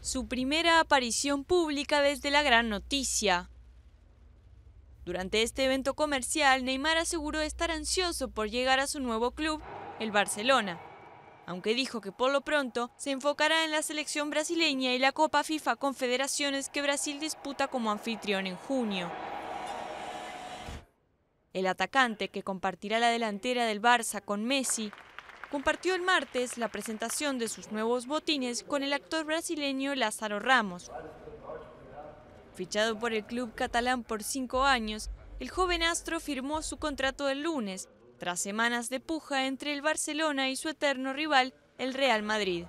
su primera aparición pública desde la gran noticia. Durante este evento comercial, Neymar aseguró estar ansioso por llegar a su nuevo club, el Barcelona, aunque dijo que por lo pronto se enfocará en la selección brasileña y la Copa FIFA Confederaciones que Brasil disputa como anfitrión en junio. El atacante, que compartirá la delantera del Barça con Messi, compartió el martes la presentación de sus nuevos botines con el actor brasileño Lázaro Ramos. Fichado por el club catalán por cinco años, el joven astro firmó su contrato el lunes, tras semanas de puja entre el Barcelona y su eterno rival, el Real Madrid.